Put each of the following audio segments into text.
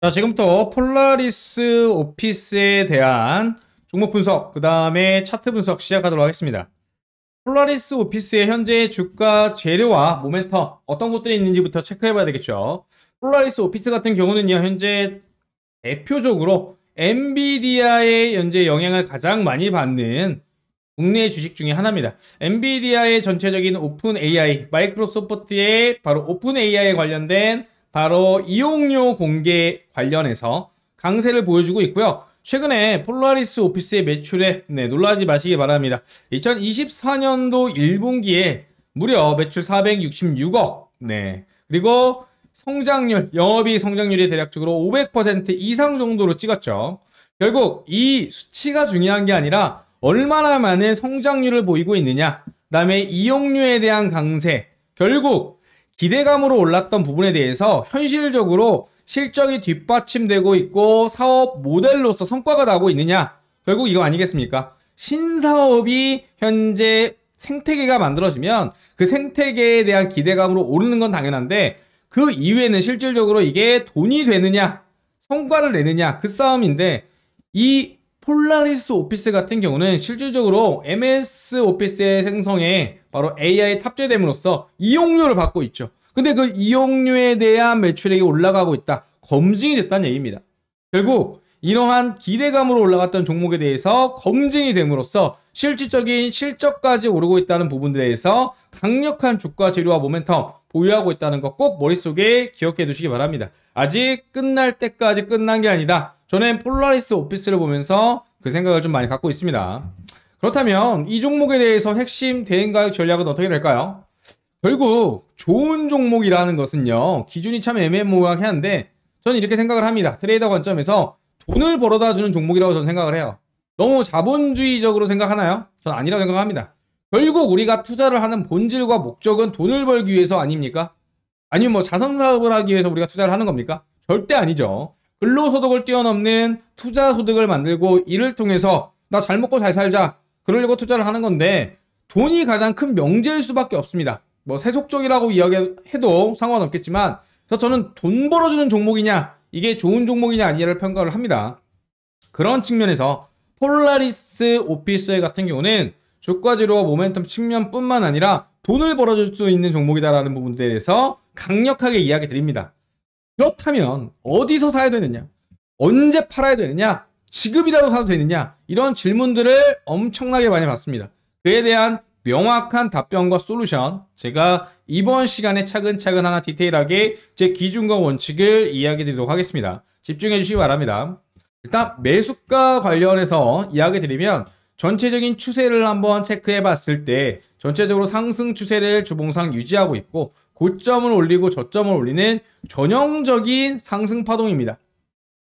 자 지금부터 폴라리스 오피스에 대한 종목 분석 그 다음에 차트 분석 시작하도록 하겠습니다 폴라리스 오피스의 현재 주가 재료와 모멘텀 어떤 것들이 있는지부터 체크해 봐야 되겠죠 폴라리스 오피스 같은 경우는요 현재 대표적으로 엔비디아의 현재 영향을 가장 많이 받는 국내 주식 중에 하나입니다 엔비디아의 전체적인 오픈 AI 마이크로소프트의 바로 오픈 AI에 관련된 바로 이용료 공개 관련해서 강세를 보여주고 있고요. 최근에 폴라리스 오피스의 매출에 네, 놀라지 마시기 바랍니다. 2024년도 1분기에 무려 매출 466억 네 그리고 성장률 영업이 성장률이 대략적으로 500% 이상 정도로 찍었죠. 결국 이 수치가 중요한 게 아니라 얼마나 많은 성장률을 보이고 있느냐 그 다음에 이용료에 대한 강세 결국 기대감으로 올랐던 부분에 대해서 현실적으로 실적이 뒷받침되고 있고 사업 모델로서 성과가 나고 있느냐 결국 이거 아니겠습니까? 신사업이 현재 생태계가 만들어지면 그 생태계에 대한 기대감으로 오르는 건 당연한데 그이후에는 실질적으로 이게 돈이 되느냐 성과를 내느냐 그 싸움인데 이 폴라리스 오피스 같은 경우는 실질적으로 MS 오피스의 생성에 바로 AI 탑재됨으로써 이용료를 받고 있죠. 근데 그 이용료에 대한 매출액이 올라가고 있다. 검증이 됐다는 얘기입니다. 결국 이러한 기대감으로 올라갔던 종목에 대해서 검증이 됨으로써 실질적인 실적까지 오르고 있다는 부분에 대해서 강력한 주가 재료와 모멘텀 보유하고 있다는 것 꼭 머릿속에 기억해 두시기 바랍니다. 아직 끝날 때까지 끝난 게 아니다. 저는 폴라리스 오피스를 보면서 그 생각을 좀 많이 갖고 있습니다. 그렇다면 이 종목에 대해서 핵심 대행 가격 전략은 어떻게 될까요? 결국 좋은 종목이라는 것은요 기준이 참 애매모호하긴한데 저는 이렇게 생각을 합니다. 트레이더 관점에서 돈을 벌어다 주는 종목이라고 저는 생각을 해요. 너무 자본주의적으로 생각하나요? 전 아니라고 생각합니다. 결국 우리가 투자를 하는 본질과 목적은 돈을 벌기 위해서 아닙니까? 아니면 뭐 자선사업을 하기 위해서 우리가 투자를 하는 겁니까? 절대 아니죠. 근로소득을 뛰어넘는 투자소득을 만들고 이를 통해서 나 잘 먹고 잘 살자 그러려고 투자를 하는 건데 돈이 가장 큰 명제일 수밖에 없습니다. 뭐 세속적이라고 이야기해도 상관없겠지만 그래서 저는 돈 벌어주는 종목이냐 이게 좋은 종목이냐 아니냐를 평가를 합니다. 그런 측면에서 폴라리스 오피스 같은 경우는 주가 지로 모멘텀 측면뿐만 아니라 돈을 벌어줄 수 있는 종목이다라는 부분에 대해서 강력하게 이야기 드립니다. 그렇다면 어디서 사야 되느냐? 언제 팔아야 되느냐? 지금이라도 사도 되느냐? 이런 질문들을 엄청나게 많이 받습니다. 그에 대한 명확한 답변과 솔루션 제가 이번 시간에 차근차근 하나 디테일하게 제 기준과 원칙을 이야기 드리도록 하겠습니다. 집중해 주시기 바랍니다. 일단 매수가 관련해서 이야기 드리면 전체적인 추세를 한번 체크해 봤을 때 전체적으로 상승 추세를 주봉상 유지하고 있고 고점을 올리고 저점을 올리는 전형적인 상승 파동입니다.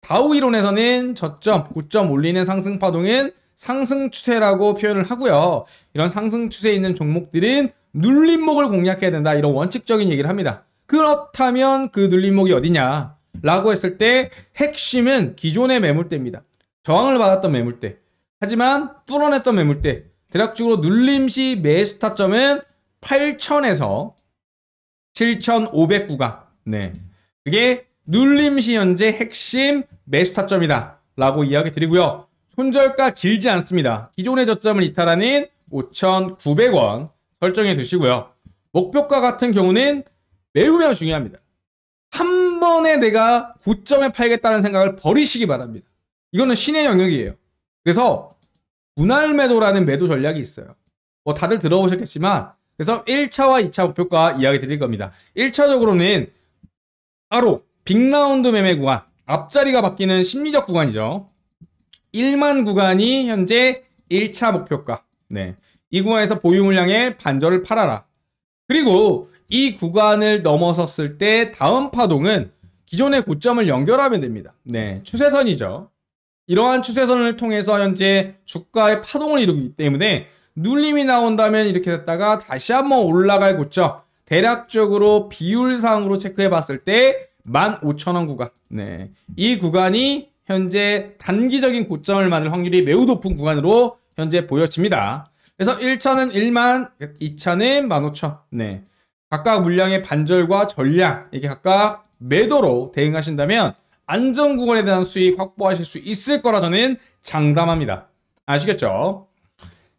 다우 이론에서는 저점, 고점 올리는 상승 파동은 상승 추세라고 표현을 하고요. 이런 상승 추세에 있는 종목들은 눌림목을 공략해야 된다. 이런 원칙적인 얘기를 합니다. 그렇다면 그 눌림목이 어디냐? 라고 했을 때 핵심은 기존의 매물대입니다. 저항을 받았던 매물대. 하지만 뚫어냈던 매물대. 대략적으로 눌림시 매수 타점은 8천에서 7,509가 네 그게 눌림시 현재 핵심 매수 타점이다 라고 이야기 드리고요 손절가 길지 않습니다 기존의 저점을 이탈하는 5,900원 설정해 두시고요 목표가 같은 경우는 매우 매우 중요합니다 한 번에 내가 고점에 팔겠다는 생각을 버리시기 바랍니다 이거는 신의 영역이에요 그래서 분할 매도라는 매도 전략이 있어요 뭐 다들 들어보셨겠지만 그래서 1차와 2차 목표가 이야기 드릴 겁니다. 1차적으로는 바로 빅라운드 매매 구간, 앞자리가 바뀌는 심리적 구간이죠. 1만 구간이 현재 1차 목표가. 네. 이 구간에서 보유 물량의 반절을 팔아라. 그리고 이 구간을 넘어섰을 때 다음 파동은 기존의 고점을 연결하면 됩니다. 네, 추세선이죠. 이러한 추세선을 통해서 현재 주가의 파동을 이루기 때문에 눌림이 나온다면 이렇게 됐다가 다시 한번 올라갈 고점 대략적으로 비율상으로 체크해 봤을 때 15,000원 구간 네. 이 구간이 현재 단기적인 고점을 맞을 확률이 매우 높은 구간으로 현재 보여집니다 그래서 1차는 1만 2차는 15,000 네. 각각 물량의 반절과 전량 이게 각각 매도로 대응하신다면 안전 구간에 대한 수익 확보하실 수 있을 거라 저는 장담합니다 아시겠죠?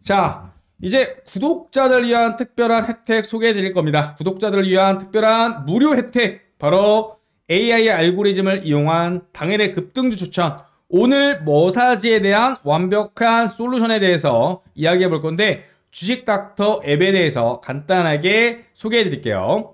자, 이제 구독자들 위한 특별한 혜택 소개해 드릴 겁니다. 구독자들을 위한 특별한 무료 혜택. 바로 AI 알고리즘을 이용한 당일의 급등주 추천. 오늘 머사지에 대한 완벽한 솔루션에 대해서 이야기해 볼 건데, 주식 닥터 앱에 대해서 간단하게 소개해 드릴게요.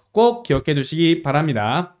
꼭 기억해 두시기 바랍니다.